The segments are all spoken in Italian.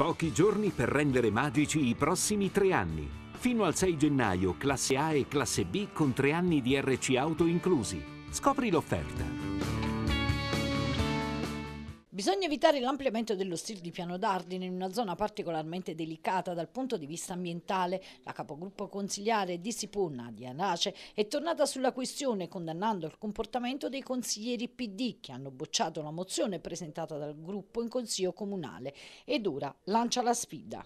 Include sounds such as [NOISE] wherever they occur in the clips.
Pochi giorni per rendere magici i prossimi tre anni. Fino al 6 gennaio, classe A e classe B con tre anni di RC auto inclusi. Scopri l'offerta. Bisogna evitare l'ampliamento dello stile di Piano d'Ardine in una zona particolarmente delicata dal punto di vista ambientale. La capogruppo consigliare di Sipona, di Anace, è tornata sulla questione condannando il comportamento dei consiglieri PD che hanno bocciato la mozione presentata dal gruppo in consiglio comunale ed ora lancia la sfida.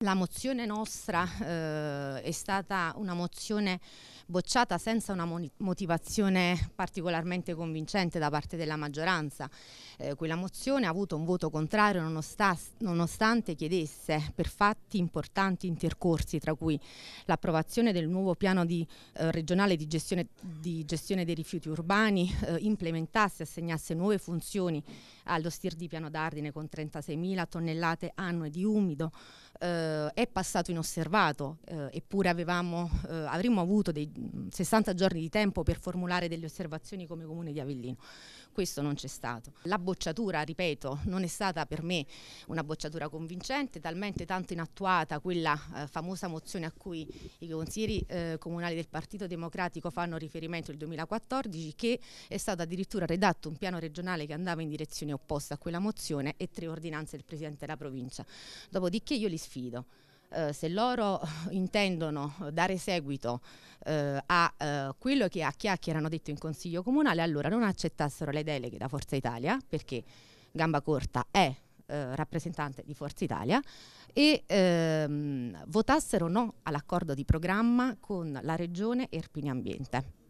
La mozione nostra eh, è stata una mozione bocciata senza una motivazione particolarmente convincente da parte della maggioranza. Eh, quella mozione ha avuto un voto contrario nonostante chiedesse per fatti importanti intercorsi, tra cui l'approvazione del nuovo piano di, eh, regionale di gestione, di gestione, dei rifiuti urbani, eh, implementasse e assegnasse nuove funzioni allo STIR di Piano d'Ardine con 36.000 tonnellate annue di umido, eh, è passato inosservato, eh, eppure avevamo, eh, avremmo avuto dei 60 mm, giorni di tempo per formulare delle osservazioni come Comune di Avellino. Questo non c'è stato. La bocciatura, ripeto, non è stata per me una bocciatura convincente, talmente tanto inattuata quella eh, famosa mozione a cui i consiglieri eh, comunali del Partito Democratico fanno riferimento nel 2014 che è stato addirittura redatto un piano regionale che andava in direzione opposta a quella mozione e tre ordinanze del Presidente della provincia. Dopodiché io li sfido. Uh, se loro [LAUGHS] intendono dare seguito uh, a uh, quello che a chiacchiere hanno detto in Consiglio Comunale, allora non accettassero le deleghe da Forza Italia, perché Gamba Corta è rappresentante di Forza Italia, e ehm, votassero no all'accordo di programma con la Regione Erpini Ambiente.